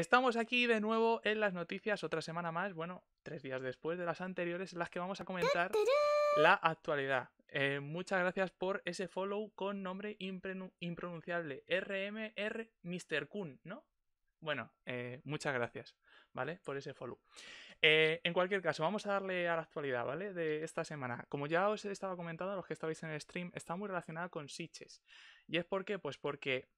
Estamos aquí de nuevo en las noticias, otra semana más, bueno, tres días después de las anteriores, en las que vamos a comentar la actualidad. Eh, muchas gracias por ese follow con nombre impronunciable, RMR Mr. Kun, ¿no? Bueno, eh, muchas gracias, ¿vale? Por ese follow. Eh, en cualquier caso, vamos a darle a la actualidad, ¿vale? De esta semana. Como ya os estaba comentando, los que estabais en el stream, está muy relacionada con Siches. Y es por qué? pues porque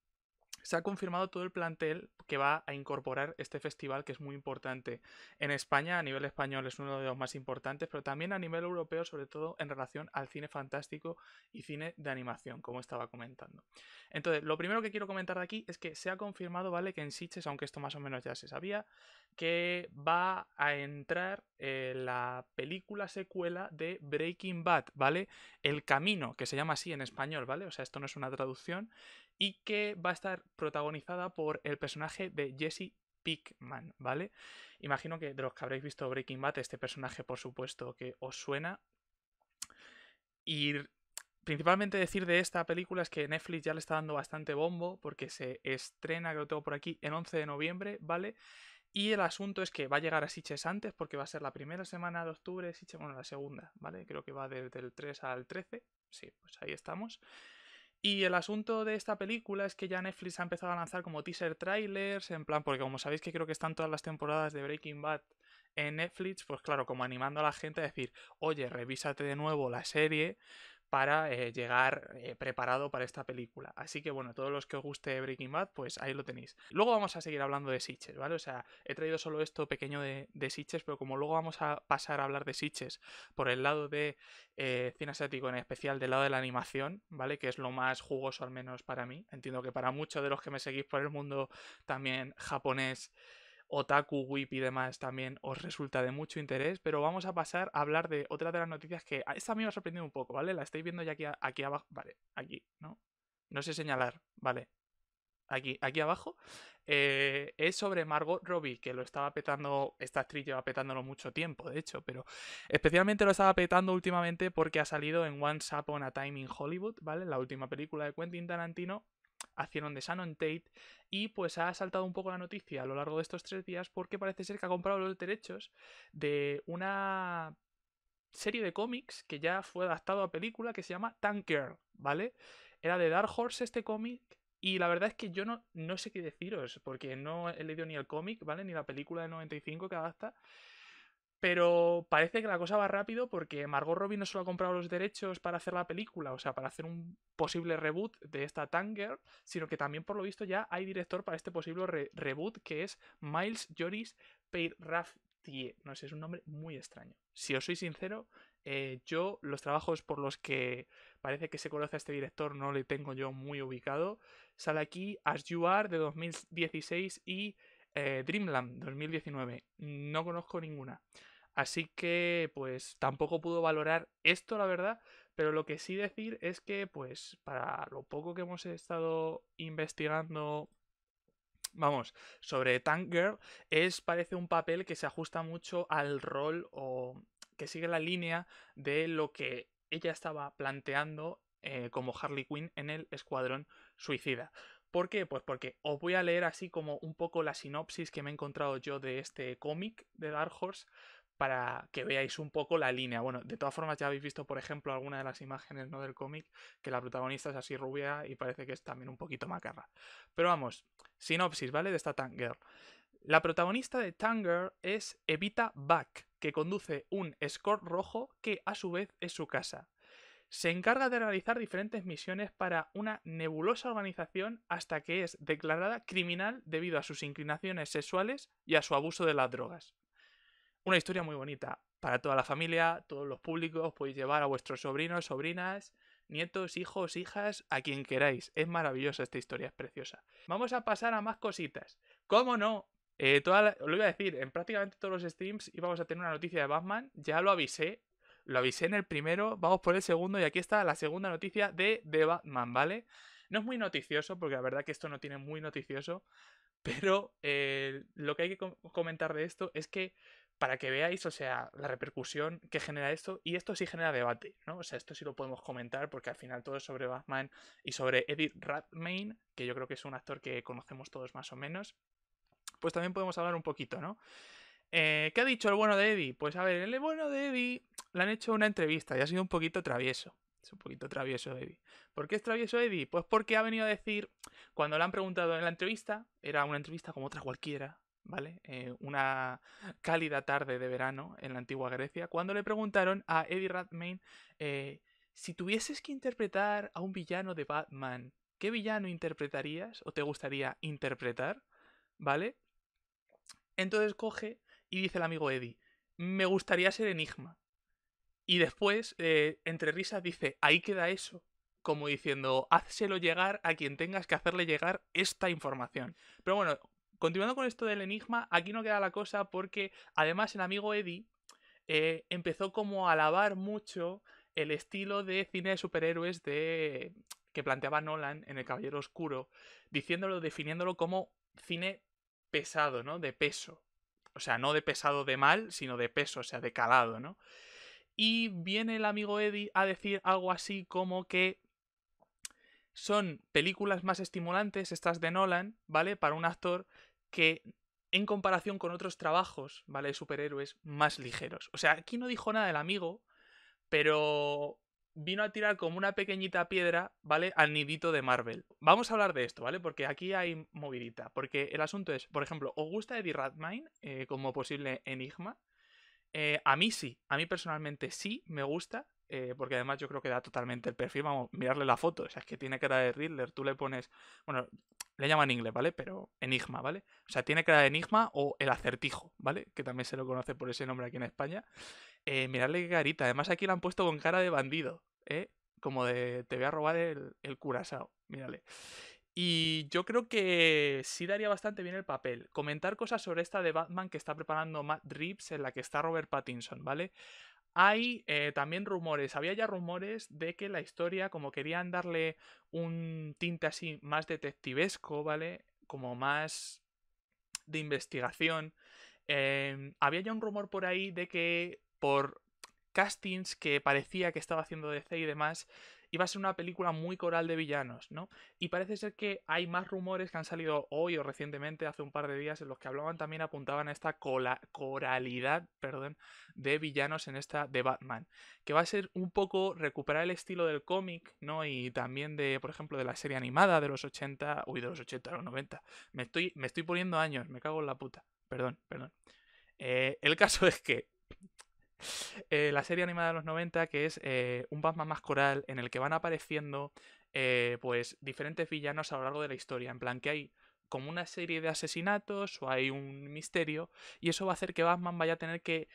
se ha confirmado todo el plantel que va a incorporar este festival que es muy importante. En España, a nivel español, es uno de los más importantes, pero también a nivel europeo, sobre todo en relación al cine fantástico y cine de animación, como estaba comentando. Entonces, lo primero que quiero comentar de aquí es que se ha confirmado, ¿vale? Que en Sitges, aunque esto más o menos ya se sabía, que va a entrar eh, la película secuela de Breaking Bad, ¿vale? El Camino, que se llama así en español, ¿vale? O sea, esto no es una traducción y que va a estar protagonizada por el personaje de Jesse Pickman, ¿vale? Imagino que de los que habréis visto Breaking Bad, este personaje por supuesto que os suena. Y principalmente decir de esta película es que Netflix ya le está dando bastante bombo porque se estrena, que lo tengo por aquí, el 11 de noviembre, ¿vale? Y el asunto es que va a llegar a Siches antes porque va a ser la primera semana de octubre, Siches, bueno, la segunda, ¿vale? Creo que va desde el 3 al 13, sí, pues ahí estamos. Y el asunto de esta película es que ya Netflix ha empezado a lanzar como teaser trailers, en plan, porque como sabéis que creo que están todas las temporadas de Breaking Bad en Netflix, pues claro, como animando a la gente a decir, oye, revísate de nuevo la serie, para eh, llegar eh, preparado para esta película. Así que bueno, todos los que os guste Breaking Bad, pues ahí lo tenéis. Luego vamos a seguir hablando de Sitches, ¿vale? O sea, he traído solo esto pequeño de, Sitches, pero como luego vamos a pasar a hablar de Sitches por el lado de eh, cine asiático, en especial del lado de la animación, ¿vale? Que es lo más jugoso al menos para mí. Entiendo que para muchos de los que me seguís por el mundo también japonés otaku, whip y demás también os resulta de mucho interés, pero vamos a pasar a hablar de otra de las noticias que ah, esta a mí me ha sorprendido un poco, ¿vale? La estáis viendo ya aquí, aquí abajo, vale, aquí, ¿no? No sé señalar, vale, aquí, aquí abajo, eh, es sobre Margot Robbie, que lo estaba petando, esta actriz lleva petándolo mucho tiempo, de hecho, pero especialmente lo estaba petando últimamente porque ha salido en Once Upon a Time in Hollywood, ¿vale? La última película de Quentin Tarantino, Hacieron de Shannon Tate y pues ha saltado un poco la noticia a lo largo de estos tres días porque parece ser que ha comprado los derechos de una serie de cómics que ya fue adaptado a película que se llama Tanker, ¿vale? Era de Dark Horse este cómic y la verdad es que yo no, no sé qué deciros porque no he leído ni el cómic, ¿vale? Ni la película de 95 que adapta pero parece que la cosa va rápido porque Margot Robbie no solo ha comprado los derechos para hacer la película, o sea, para hacer un posible reboot de esta Tanger, sino que también por lo visto ya hay director para este posible reboot que es Miles Joris Peirathie, No sé, es un nombre muy extraño. Si os soy sincero, eh, yo los trabajos por los que parece que se conoce a este director no le tengo yo muy ubicado. Sale aquí As You Are de 2016 y eh, Dreamland 2019. No conozco ninguna. Así que, pues, tampoco pudo valorar esto, la verdad. Pero lo que sí decir es que, pues, para lo poco que hemos estado investigando vamos, sobre Tank Girl, es, parece un papel que se ajusta mucho al rol o que sigue la línea de lo que ella estaba planteando eh, como Harley Quinn en el Escuadrón Suicida. ¿Por qué? Pues porque os voy a leer así como un poco la sinopsis que me he encontrado yo de este cómic de Dark Horse, para que veáis un poco la línea. Bueno, de todas formas ya habéis visto, por ejemplo, alguna de las imágenes ¿no? del cómic, que la protagonista es así rubia y parece que es también un poquito macarra. Pero vamos, sinopsis, ¿vale? De esta Tanger. La protagonista de Tanger es Evita Buck, que conduce un escort rojo que a su vez es su casa. Se encarga de realizar diferentes misiones para una nebulosa organización hasta que es declarada criminal debido a sus inclinaciones sexuales y a su abuso de las drogas. Una historia muy bonita, para toda la familia, todos los públicos, podéis llevar a vuestros sobrinos, sobrinas, nietos, hijos, hijas, a quien queráis. Es maravillosa esta historia, es preciosa. Vamos a pasar a más cositas. ¿Cómo no? Eh, Lo iba a decir, en prácticamente todos los streams íbamos a tener una noticia de Batman, ya lo avisé, lo avisé en el primero, vamos por el segundo y aquí está la segunda noticia de de Batman, ¿vale? No es muy noticioso, porque la verdad que esto no tiene muy noticioso, pero eh, lo que hay que comentar de esto es que para que veáis, o sea, la repercusión que genera esto. Y esto sí genera debate, ¿no? O sea, esto sí lo podemos comentar porque al final todo es sobre Batman y sobre Eddie Redmayne, que yo creo que es un actor que conocemos todos más o menos. Pues también podemos hablar un poquito, ¿no? Eh, ¿Qué ha dicho el bueno de Eddie? Pues a ver, el bueno de Eddie le han hecho una entrevista y ha sido un poquito travieso. Es un poquito travieso Eddie. ¿Por qué es travieso Eddie? Pues porque ha venido a decir, cuando le han preguntado en la entrevista, era una entrevista como otra cualquiera, ¿vale? Eh, una cálida tarde de verano en la antigua Grecia, cuando le preguntaron a Eddie Redmayne eh, si tuvieses que interpretar a un villano de Batman, ¿qué villano interpretarías o te gustaría interpretar? ¿Vale? Entonces coge y dice el amigo Eddie, me gustaría ser Enigma. Y después, eh, entre risas, dice, ahí queda eso como diciendo, házselo llegar a quien tengas que hacerle llegar esta información. Pero bueno, Continuando con esto del enigma, aquí no queda la cosa porque además el amigo Eddie eh, empezó como a alabar mucho el estilo de cine de superhéroes de que planteaba Nolan en El Caballero Oscuro, diciéndolo, definiéndolo como cine pesado, ¿no? De peso. O sea, no de pesado de mal, sino de peso, o sea, de calado, ¿no? Y viene el amigo Eddie a decir algo así como que son películas más estimulantes estas de Nolan, ¿vale? Para un actor que en comparación con otros trabajos, ¿vale? superhéroes más ligeros. O sea, aquí no dijo nada el amigo, pero vino a tirar como una pequeñita piedra, ¿vale? Al nidito de Marvel. Vamos a hablar de esto, ¿vale? Porque aquí hay movidita. Porque el asunto es, por ejemplo, ¿os gusta Eddie Redmayne eh, como posible enigma? Eh, a mí sí, a mí personalmente sí, me gusta. Eh, porque además yo creo que da totalmente el perfil. Vamos, mirarle la foto, o sea, es que tiene cara de Riddler, tú le pones, bueno, le llaman inglés, ¿vale? Pero Enigma, ¿vale? O sea, tiene cara de Enigma o el acertijo, ¿vale? Que también se lo conoce por ese nombre aquí en España. Eh, mirarle carita, además aquí la han puesto con cara de bandido, ¿eh? Como de te voy a robar el, el curasao, mírale. Y yo creo que sí daría bastante bien el papel. Comentar cosas sobre esta de Batman que está preparando Matt Reeves, en la que está Robert Pattinson, ¿vale? Hay eh, también rumores, había ya rumores de que la historia, como querían darle un tinte así más detectivesco, ¿vale? Como más de investigación. Em, había ya un rumor por ahí de que por castings que parecía que estaba haciendo DC y demás, iba a ser una película muy coral de villanos, ¿no? Y parece ser que hay más rumores que han salido hoy o recientemente, hace un par de días, en los que hablaban también apuntaban a esta coralidad, perdón, de villanos en esta de Batman, que va a ser un poco recuperar el estilo del cómic, ¿no? Y también de, por ejemplo, de la serie animada de los 80, uy, de los 80 a los 90. Me estoy, me estoy poniendo años, me cago en la puta. Perdón, perdón. Eh, el caso es que eh, la serie animada de los 90, que es eh, un Batman más coral, en el que van apareciendo eh, pues diferentes villanos a lo largo de la historia. En plan, que hay como una serie de asesinatos o hay un misterio, y eso va a hacer que Batman vaya a tener que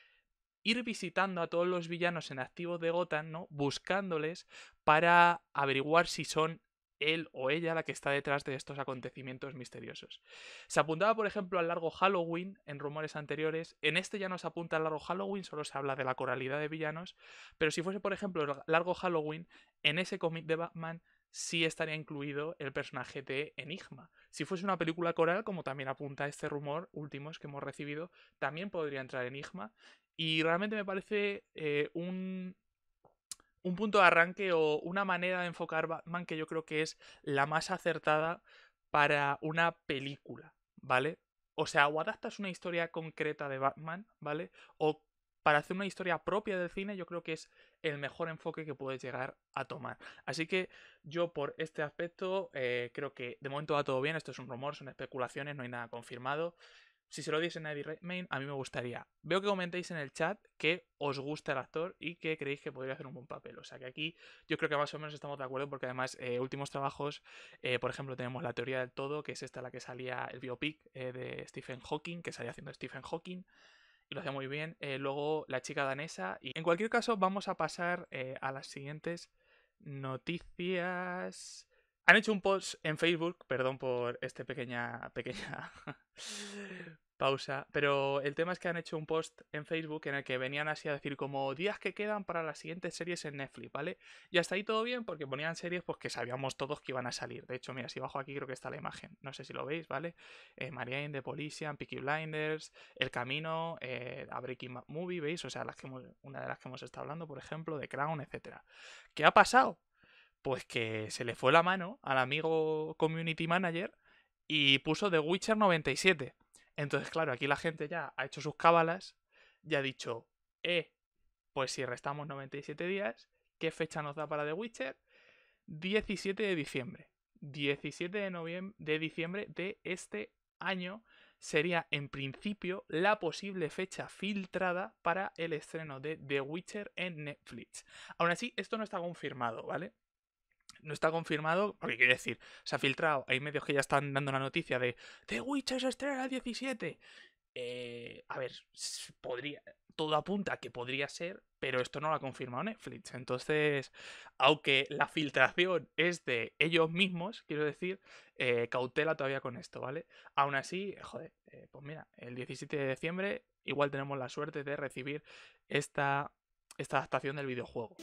ir visitando a todos los villanos en activos de Gotham, ¿no? Buscándoles para averiguar si son él o ella la que está detrás de estos acontecimientos misteriosos. Se apuntaba, por ejemplo, al largo Halloween en rumores anteriores. En este ya no se apunta al largo Halloween, solo se habla de la coralidad de villanos. Pero si fuese, por ejemplo, el largo Halloween, en ese cómic de Batman sí estaría incluido el personaje de Enigma. Si fuese una película coral, como también apunta este rumor últimos que hemos recibido, también podría entrar Enigma. Y realmente me parece eh, un, un punto de arranque o una manera de enfocar Batman que yo creo que es la más acertada para una película, ¿vale? O sea, o adaptas una historia concreta de Batman, ¿vale? O para hacer una historia propia del cine, yo creo que es el mejor enfoque que puedes llegar a tomar. Así que yo por este aspecto eh, creo que de momento va todo bien, esto es un rumor, son especulaciones, no hay nada confirmado si se lo diese a Eddie Redmayne, a mí me gustaría. Veo que comentéis en el chat que os gusta el actor y que creéis que podría hacer un buen papel. O sea que aquí yo creo que más o menos estamos de acuerdo porque además eh, últimos trabajos, eh, por ejemplo, tenemos La teoría del todo, que es esta la que salía el biopic eh, de Stephen Hawking, que salía haciendo Stephen Hawking. Y lo hacía muy bien. luego la chica danesa. Y en cualquier caso vamos a pasar a las siguientes noticias. Han hecho un post en Facebook, perdón por este pequeña, pequeña Pausa. Pero el tema es que han hecho un post en Facebook en el que venían así a decir como días que quedan para las siguientes series en Netflix, ¿vale? Y hasta ahí todo bien porque ponían series pues que sabíamos todos que iban a salir. De hecho, mira, si bajo aquí creo que está la imagen. No sé si lo veis, ¿vale? Eh, Marianne, The Polician, *Picky Blinders, El Camino, eh, A Breaking Movie, ¿veis? O sea, las que una de las que hemos estado hablando, por ejemplo, de Crown, etcétera. ¿Qué ha pasado? Pues que se le fue la mano al amigo community manager y puso The Witcher 97. Entonces, claro, aquí la gente ya ha hecho sus cábalas, ya ha dicho, eh, pues si restamos 97 días, ¿qué fecha nos da para The Witcher? 17 de diciembre. 17 de, de diciembre de este año sería en principio la posible fecha filtrada para el estreno de The Witcher en Netflix. Aún así, esto no está confirmado, ¿vale? no está confirmado, porque quiere decir, se ha filtrado, hay medios que ya están dando la noticia de The Witcher se estrena el 17. Eh, a ver, podría, todo apunta a que podría ser, pero esto no lo ha confirmado Netflix. Entonces, aunque la filtración es de ellos mismos, quiero decir, eh, cautela todavía con esto, ¿vale? Aún así, joder, eh, pues mira, el 17 de diciembre igual tenemos la suerte de recibir esta, esta adaptación del videojuego.